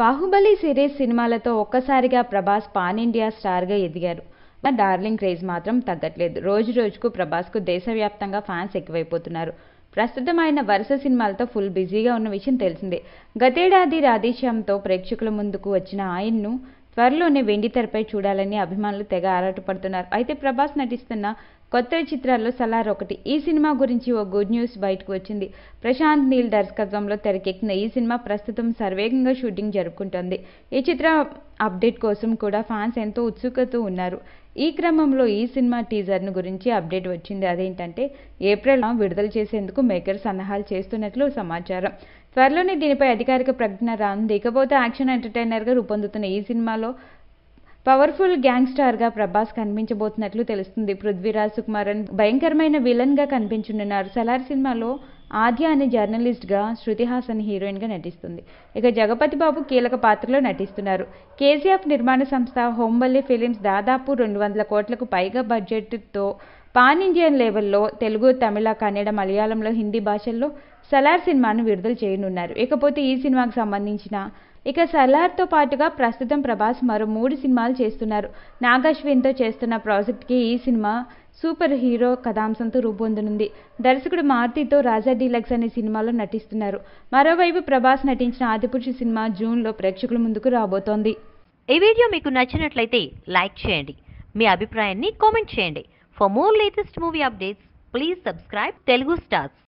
Baahubali series సినిమాలతో ఒక్కసారిగా Prabhas pan India స్టార్గా ఎదిగారు డార్లింగ్ క్రేజ్ మాత్రం తగ్గట్లేదు రోజు రోజుకు ప్రభాస్కు దేశవ్యాప్తంగా ఫ్యాన్స్ ఎక్కువైపోతున్నారు ప్రస్తుతం ఆయన వరుస సినిమాలతో ఫుల్ బిజీగా ఉన్న విషయం తెలిసిందే గతేడాది రాధేశ్యామ్తో ప్రేక్షకుల ముందుకు వచ్చిన ఆయన్ను త్వరలోనే వెండితెరపై చూడాలని అభిమానులు తెగ ఆరాటపడుతున్నారు అయితే ప్రభాస్ నటిస్తున్న కొత్త చిత్రాల్లో సలార్ ఒకటి ఈ సినిమా గురించి ఓ గుడ్ న్యూస్ బయటకు వచ్చింది ప్రశాంత్ నీల్ దర్శకత్వంలో తెరకెక్కిన ఈ సినిమా ప్రస్తుతం సర్వేగంగా షూటింగ్ జరుపుకుంటోంది ఈ చిత్ర అప్డేట్ కోసం కూడా ఫ్యాన్స్ ఎంతో ఉత్సుకత ఉన్నారు ఈ క్రమంలో ఈ సినిమా టీజర్ను గురించి అప్డేట్ వచ్చింది అదేంటంటే ఏప్రిల్ విడుదల చేసేందుకు మేకర్ సన్నాహాలు చేస్తున్నట్లు సమాచారం త్వరలోనే దీనిపై అధికారిక ప్రకటన రానుంది ఇకపోతే యాక్షన్ ఎంటర్టైనర్గా రూపొందుతున్న ఈ సినిమాలో పవర్ఫుల్ గా ప్రభాస్ కనిపించబోతున్నట్లు తెలుస్తుంది పృథ్వీరాజ్ సుకుమారన్ భయంకరమైన విలన్గా కనిపించనున్నారు సలార్ సినిమాలో ఆద్య అనే జర్నలిస్ట్గా శృతి హాసన్ హీరోయిన్గా నటిస్తుంది ఇక జగపతి బాబు కీలక పాత్రలో నటిస్తున్నారు కేజీఎఫ్ నిర్మాణ సంస్థ హోంబల్లి ఫిలిమ్స్ దాదాపు రెండు వందల కోట్లకు పైగా బడ్జెట్తో పాన్ ఇండియన్ లెవెల్లో తెలుగు తమిళ కన్నడ మలయాళంలో హిందీ భాషల్లో సలార్ సినిమాను విడుదల చేయనున్నారు ఇకపోతే ఈ సినిమాకు సంబంధించిన ఇక సలార్తో పాటుగా ప్రస్తుతం ప్రభాస్ మరో మూడు సినిమాలు చేస్తున్నారు నాగాశ్విన్తో చేస్తున్న ప్రాజెక్ట్కి ఈ సినిమా సూపర్ హీరో కథాంశంతో రూపొందనుంది దర్శకుడు మారుతితో రాజా డీలక్స్ అనే సినిమాలో నటిస్తున్నారు మరోవైపు ప్రభాస్ నటించిన ఆదిపురుషు సినిమా జూన్లో ప్రేక్షకుల ముందుకు రాబోతోంది ఈ వీడియో మీకు నచ్చినట్లయితే లైక్ చేయండి మీ అభిప్రాయాన్ని కామెంట్ చేయండి for more latest movie updates please subscribe Telugu stars